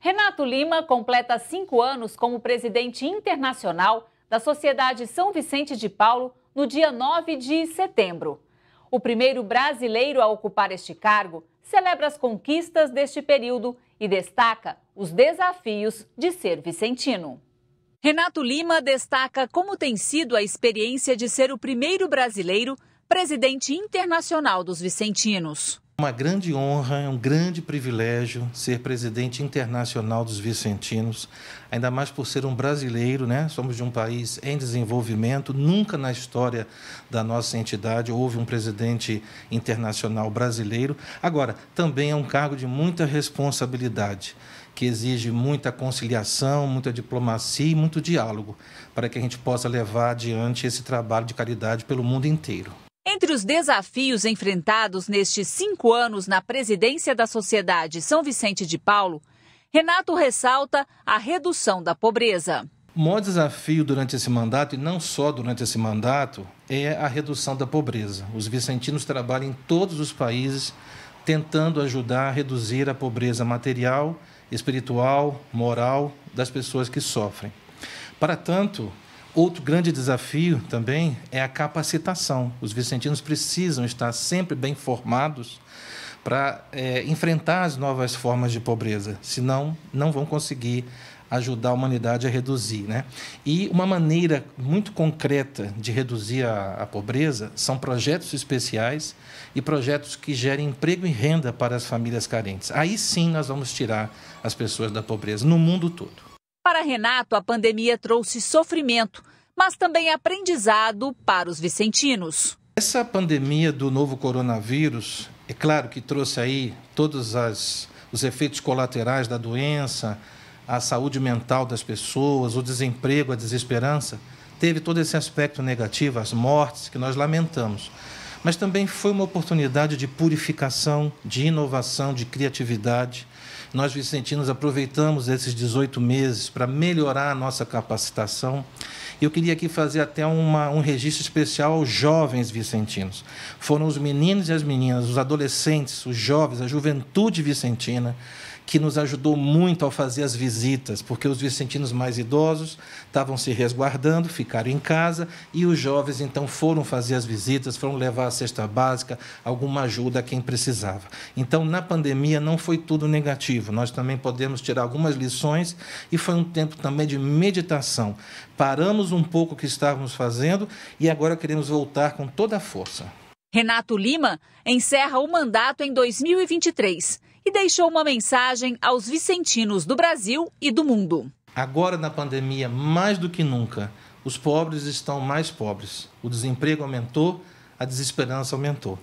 Renato Lima completa cinco anos como presidente internacional da Sociedade São Vicente de Paulo no dia 9 de setembro. O primeiro brasileiro a ocupar este cargo celebra as conquistas deste período e destaca os desafios de ser vicentino. Renato Lima destaca como tem sido a experiência de ser o primeiro brasileiro presidente internacional dos vicentinos uma grande honra, é um grande privilégio ser presidente internacional dos Vicentinos, ainda mais por ser um brasileiro, né? Somos de um país em desenvolvimento, nunca na história da nossa entidade houve um presidente internacional brasileiro. Agora, também é um cargo de muita responsabilidade que exige muita conciliação, muita diplomacia e muito diálogo para que a gente possa levar adiante esse trabalho de caridade pelo mundo inteiro. Entre os desafios enfrentados nestes cinco anos na presidência da Sociedade São Vicente de Paulo, Renato ressalta a redução da pobreza. O maior desafio durante esse mandato, e não só durante esse mandato, é a redução da pobreza. Os vicentinos trabalham em todos os países tentando ajudar a reduzir a pobreza material, espiritual, moral das pessoas que sofrem. Para tanto, Outro grande desafio também é a capacitação. Os vicentinos precisam estar sempre bem formados para é, enfrentar as novas formas de pobreza, senão não vão conseguir ajudar a humanidade a reduzir. Né? E uma maneira muito concreta de reduzir a, a, pobreza são projetos especiais e projetos que gerem emprego e renda para as famílias carentes. Aí sim nós vamos tirar as pessoas da pobreza, no mundo todo. Para Renato, a pandemia trouxe sofrimento, mas também aprendizado para os vicentinos. Essa pandemia do novo coronavírus, é claro que trouxe aí todos as, os efeitos colaterais da doença, a saúde mental das pessoas, o desemprego, a desesperança, teve todo esse aspecto negativo, as mortes que nós lamentamos. Mas também foi uma oportunidade de purificação, de inovação, de criatividade. Nós, vicentinos, aproveitamos esses 18 meses para melhorar a nossa capacitação. Eu queria aqui fazer até uma, um registro especial aos jovens vicentinos. Foram os meninos e as meninas, os adolescentes, os jovens, a juventude vicentina que nos ajudou muito ao fazer as visitas, porque os vicentinos mais idosos estavam se resguardando, ficaram em casa e os jovens então foram fazer as visitas, foram levar a cesta básica, alguma ajuda a quem precisava. Então, na pandemia não foi tudo negativo, nós também podemos tirar algumas lições e foi um tempo também de meditação. Paramos um pouco o que estávamos fazendo e agora queremos voltar com toda a força. Renato Lima encerra o mandato em 2023 e deixou uma mensagem aos vicentinos do Brasil e do mundo. Agora, na pandemia, mais do que nunca, os pobres estão mais pobres. O desemprego aumentou, a desesperança aumentou.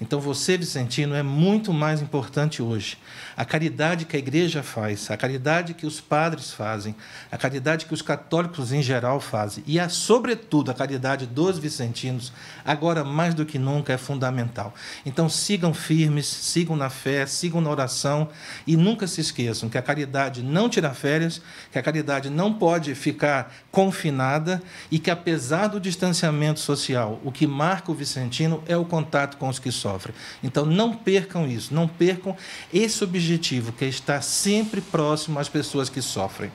Então, você, Vicentino, é muito mais importante hoje. A caridade que a igreja faz, a caridade que os padres fazem, a caridade que os católicos em geral fazem, e, a, sobretudo, a caridade dos vicentinos, agora mais do que nunca, é fundamental. Então, sigam firmes, sigam na fé, sigam na oração e nunca se esqueçam que a caridade não tira férias, que a caridade não pode ficar confinada e que, apesar do distanciamento social, o que marca o Vicentino sentindo é o contato com os que sofrem. Então, não percam isso, não percam esse objetivo, que é estar sempre próximo às pessoas que sofrem.